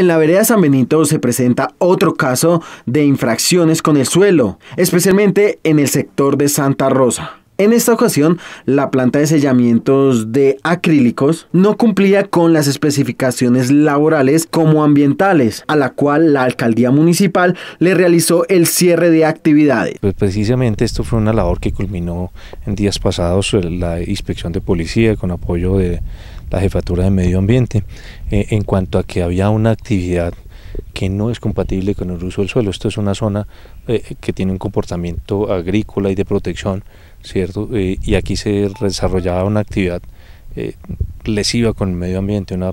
en la vereda San Benito se presenta otro caso de infracciones con el suelo, especialmente en el sector de Santa Rosa. En esta ocasión, la planta de sellamientos de acrílicos no cumplía con las especificaciones laborales como ambientales, a la cual la alcaldía municipal le realizó el cierre de actividades. Pues precisamente esto fue una labor que culminó en días pasados la inspección de policía con apoyo de, la jefatura de medio ambiente, eh, en cuanto a que había una actividad que no es compatible con el uso del suelo. Esto es una zona eh, que tiene un comportamiento agrícola y de protección, ¿cierto? Eh, y aquí se desarrollaba una actividad lesiva con el medio ambiente, una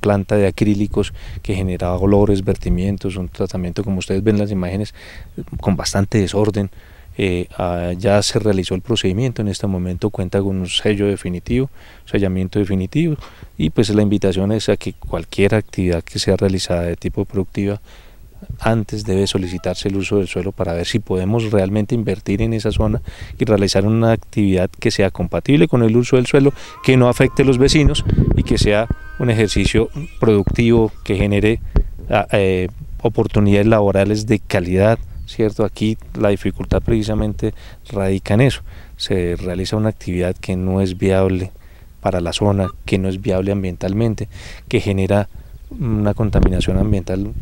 planta de acrílicos que generaba olores, vertimientos, un tratamiento como ustedes ven las imágenes con bastante desorden, eh, ah, ya se realizó el procedimiento, en este momento cuenta con un sello definitivo, sellamiento definitivo, y pues la invitación es a que cualquier actividad que sea realizada de tipo productiva, antes debe solicitarse el uso del suelo para ver si podemos realmente invertir en esa zona y realizar una actividad que sea compatible con el uso del suelo, que no afecte a los vecinos y que sea un ejercicio productivo que genere ah, eh, oportunidades laborales de calidad ¿cierto? Aquí la dificultad precisamente radica en eso. Se realiza una actividad que no es viable para la zona, que no es viable ambientalmente, que genera una contaminación ambiental,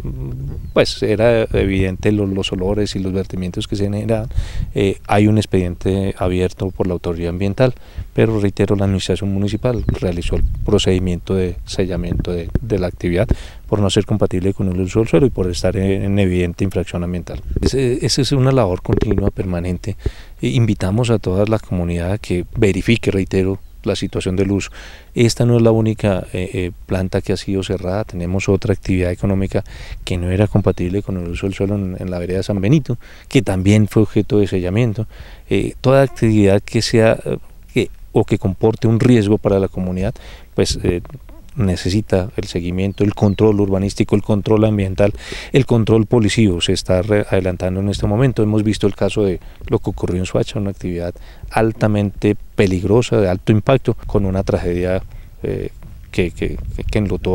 pues era evidente los, olores y los vertimientos que se generaban. Eh, hay un expediente abierto por la autoridad ambiental, pero reitero, la administración municipal realizó el procedimiento de sellamiento de, la actividad por no ser compatible con el uso del suelo y por estar en, evidente infracción ambiental. Esa es una labor continua, permanente. E invitamos a toda la comunidad que verifique, reitero, la situación de luz Esta no es la única eh, eh, planta que ha sido cerrada, tenemos otra actividad económica que no era compatible con el uso del suelo en, la vereda San Benito, que también fue objeto de sellamiento. Eh, toda actividad que sea que, o que comporte un riesgo para la comunidad, pues necesita el seguimiento, el control urbanístico, el control ambiental, el control policivo se está adelantando en este momento. Hemos visto el caso de lo que ocurrió en Suacha, una actividad altamente peligrosa, de alto impacto, con una tragedia eh, que, que,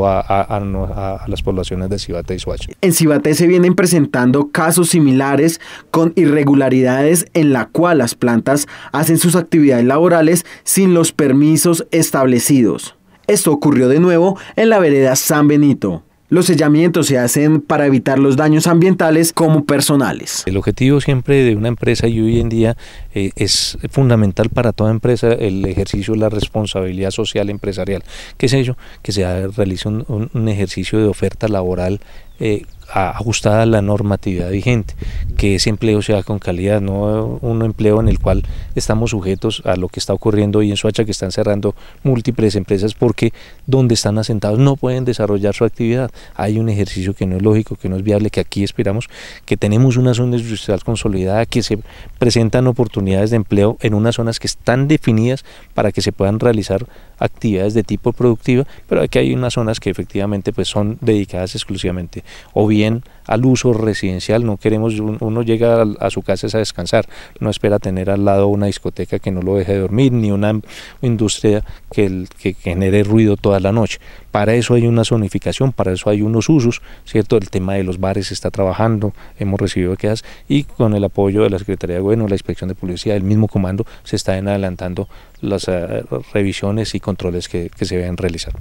a, las poblaciones de Cibate y Suacha. En Cibate se vienen presentando casos similares con irregularidades en la cual las plantas hacen sus actividades laborales sin los permisos establecidos. Esto ocurrió de nuevo en la vereda San Benito. Los sellamientos se hacen para evitar los daños ambientales como personales. El objetivo siempre de una empresa y hoy en día eh, es fundamental para toda empresa el ejercicio de la responsabilidad social empresarial. ¿Qué es ello? Que se realice un, ejercicio de oferta laboral eh, ajustada a la normatividad vigente, que ese empleo sea con calidad, no un empleo en el cual estamos sujetos a lo que está ocurriendo hoy en Suacha que están cerrando múltiples empresas porque donde están asentados no pueden desarrollar su actividad. Hay un ejercicio que no es lógico, que no es viable, que aquí esperamos que tenemos una zona industrial consolidada, que se presentan oportunidades de empleo en unas zonas que están definidas para que se puedan realizar actividades de tipo productiva, pero aquí hay unas zonas que efectivamente pues, son dedicadas exclusivamente o bien al uso residencial, no queremos, uno llega a, su casa a descansar, no espera tener al lado una discoteca que no lo deje dormir, ni una industria que, genere ruido toda la noche. Para eso hay una zonificación, para eso hay unos usos, ¿cierto? El tema de los bares está trabajando, hemos recibido quejas y con el apoyo de la Secretaría de Gobierno, la Inspección de Policía, el mismo comando, se están adelantando las eh, revisiones y controles que, que se deben realizar.